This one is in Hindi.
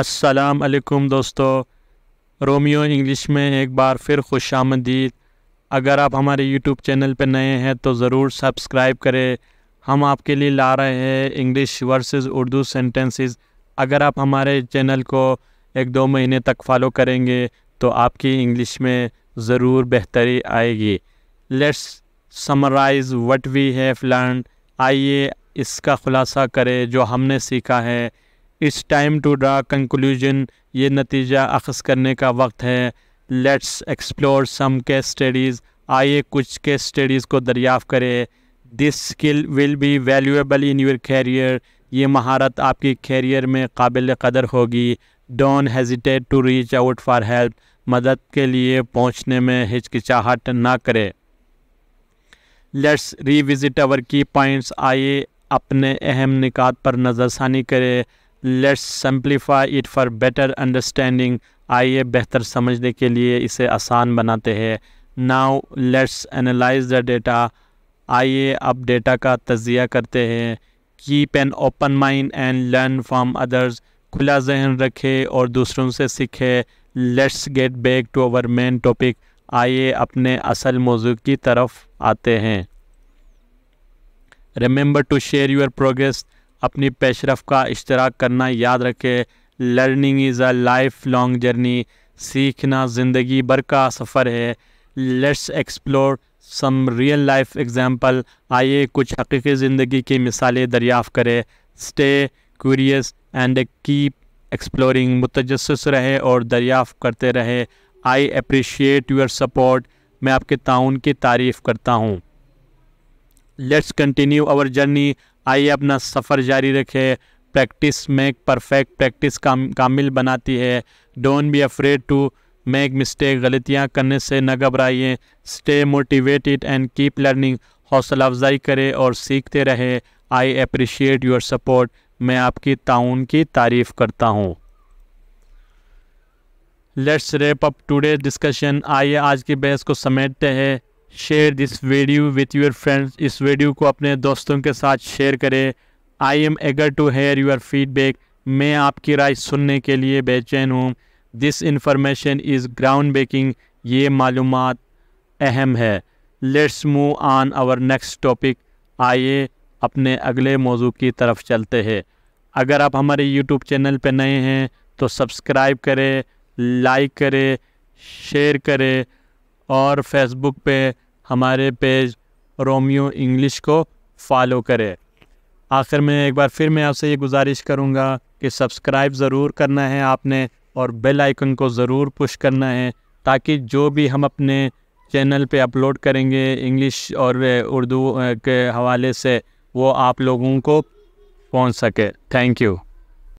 अस्सलाम वालेकुम दोस्तों रोमियो इंग्लिश में एक बार फिर खुश आमदीद अगर आप हमारे यूट्यूब चैनल पर नए हैं तो ज़रूर सब्सक्राइब करें हम आपके लिए ला रहे हैं इंग्लिश वर्सेस उर्दू सेंटेंसेस अगर आप हमारे चैनल को एक दो महीने तक फॉलो करेंगे तो आपकी इंग्लिश में ज़रूर बेहतरी आएगी let's summarize what we have learn आइए इसका ख़ुलासा करें जो हमने सीखा है it's time to draw conclusion ये नतीजा अखज़ करने का वक्त है let's explore some case studies आइए कुछ केस स्टडीज़ को दरियाफ़ करें this skill will be valuable in your career ये महारत आपकी कैरियर में काबिल कदर होगी don't hesitate to reach out for help मदद के लिए पहुंचने में हिचकिचाहट ना करें let's revisit our key points आइए अपने अहम निकात पर नज़रसानी करें let's simplify it for better understanding आइए बेहतर समझने के लिए इसे आसान बनाते हैं now let's analyze the data आइए अब डेटा का तजिया करते हैं keep an open mind and learn from others खुला जहन रखे और दूसरों से सीखे let's get back to our main topic आइए अपने असल मौजू की तरफ आते हैं remember to share your progress अपनी पेशरफ का इश्तराक करना याद रखें learning is a life long journey सीखना ज़िंदगी भर का सफ़र है let's explore some real life example आइए कुछ हकीकी ज़िंदगी की मिसालें दरियाफ़ करें stay curious and keep exploring मुतजस रहे और दरियाफ़ करते रहे आई अप्रिशिएट योर सपोर्ट मैं आपके ताउन की तारीफ़ करता हूँ लेट्स कंटिन्यू आवर जर्नी आइए अपना सफ़र जारी रखें प्रैक्टिस मेक परफेक्ट प्रैक्टिस काम कामिल बनाती है don't be afraid to make mistake गलतियाँ करने से न घबराइए stay motivated and keep learning हौसला अफजाई करें और सीखते रहें आई अप्रिशिएट योर सपोर्ट मैं आपकी ताउन की तारीफ़ करता हूँ let's wrap up today discussion आइए आज की बहस को समेटते हैं share this video with your friends इस वीडियो को अपने दोस्तों के साथ शेयर करें I am eager to hear your feedback मैं आपकी राय सुनने के लिए बेचैन हूँ this information is ground breaking ये मालूम अहम है let's move on our next topic आइए अपने अगले मौजू की तरफ चलते हैं अगर आप हमारे यूट्यूब चैनल पर नए हैं तो सब्सक्राइब करें लाइक करें शेयर करें और फेसबुक पे हमारे पेज रोमियो इंग्लिश को फॉलो करें आखिर में एक बार फिर मैं आपसे ये गुजारिश करूँगा कि सब्सक्राइब ज़रूर करना है आपने और बेल आइकन को ज़रूर पुश करना है ताकि जो भी हम अपने चैनल पे अपलोड करेंगे इंग्लिश और उर्दू के हवाले से वो आप लोगों को पहुंच सके थैंक यू